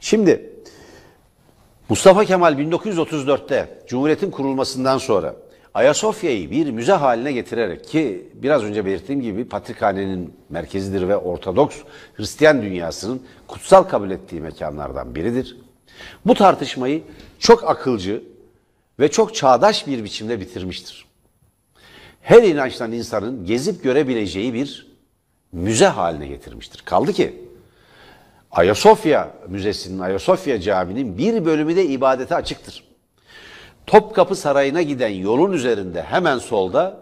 Şimdi Mustafa Kemal 1934'te Cumhuriyet'in kurulmasından sonra Ayasofya'yı bir müze haline getirerek ki biraz önce belirttiğim gibi Patrikhane'nin merkezidir ve Ortodoks Hristiyan dünyasının kutsal kabul ettiği mekanlardan biridir. Bu tartışmayı çok akılcı ve çok çağdaş bir biçimde bitirmiştir. Her inançtan insanın gezip görebileceği bir müze haline getirmiştir. Kaldı ki Ayasofya Müzesi'nin, Ayasofya Camii'nin bir bölümü de ibadete açıktır. Topkapı Sarayı'na giden yolun üzerinde hemen solda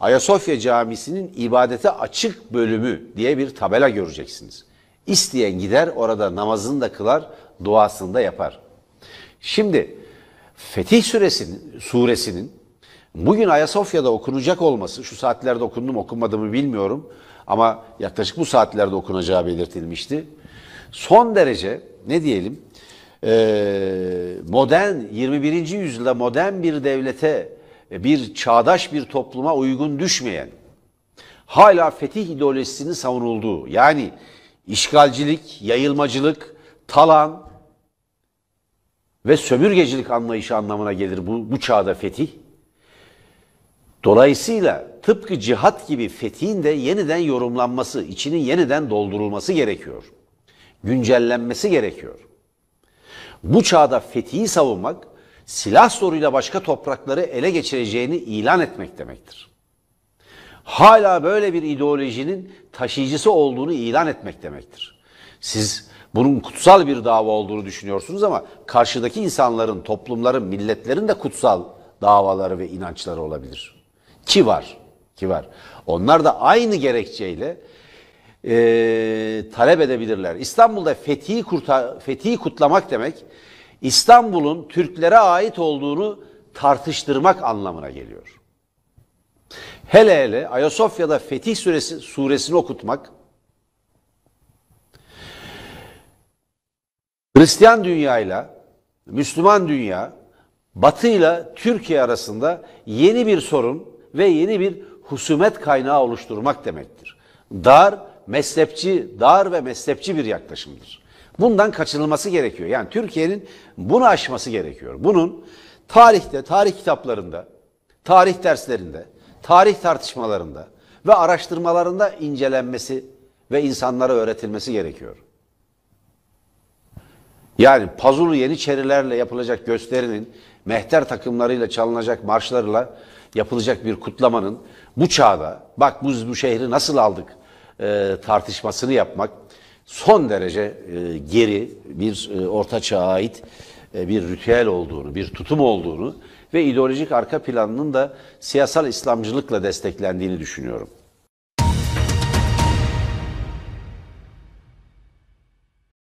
Ayasofya Camisi'nin ibadete açık bölümü diye bir tabela göreceksiniz. İsteyen gider orada namazını da kılar, duasını da yapar. Şimdi Fetih Suresinin, suresinin bugün Ayasofya'da okunacak olması, şu saatlerde okundum okunmadığımı bilmiyorum ama yaklaşık bu saatlerde okunacağı belirtilmişti son derece ne diyelim e, modern 21. yüzyılda modern bir devlete e, bir çağdaş bir topluma uygun düşmeyen hala fetih ideolojisinin savunulduğu yani işgalcilik, yayılmacılık, talan ve sömürgecilik anlayışı anlamına gelir bu, bu çağda fetih. Dolayısıyla tıpkı cihat gibi fetihin de yeniden yorumlanması, içinin yeniden doldurulması gerekiyor güncellenmesi gerekiyor. Bu çağda fethiyi savunmak, silah soruyla başka toprakları ele geçireceğini ilan etmek demektir. Hala böyle bir ideolojinin taşıyıcısı olduğunu ilan etmek demektir. Siz bunun kutsal bir dava olduğunu düşünüyorsunuz ama karşıdaki insanların, toplumların, milletlerin de kutsal davaları ve inançları olabilir. Ki var, ki var. Onlar da aynı gerekçeyle e, talep edebilirler. İstanbul'da fethiyi, kurta, fethiyi kutlamak demek İstanbul'un Türklere ait olduğunu tartıştırmak anlamına geliyor. Hele hele Ayasofya'da Fetih suresi, suresini okutmak Hristiyan dünyayla Müslüman dünya Batı ile Türkiye arasında yeni bir sorun ve yeni bir husumet kaynağı oluşturmak demektir. Dar mezhepçi, dar ve mezhepçi bir yaklaşımdır. Bundan kaçınılması gerekiyor. Yani Türkiye'nin bunu aşması gerekiyor. Bunun tarihte, tarih kitaplarında, tarih derslerinde, tarih tartışmalarında ve araştırmalarında incelenmesi ve insanlara öğretilmesi gerekiyor. Yani pazulu yeniçerilerle yapılacak gösterinin, mehter takımlarıyla çalınacak marşlarla yapılacak bir kutlamanın bu çağda bak biz bu şehri nasıl aldık, e, tartışmasını yapmak son derece e, geri bir e, orta çağa ait e, bir ritüel olduğunu, bir tutum olduğunu ve ideolojik arka planının da siyasal İslamcılıkla desteklendiğini düşünüyorum.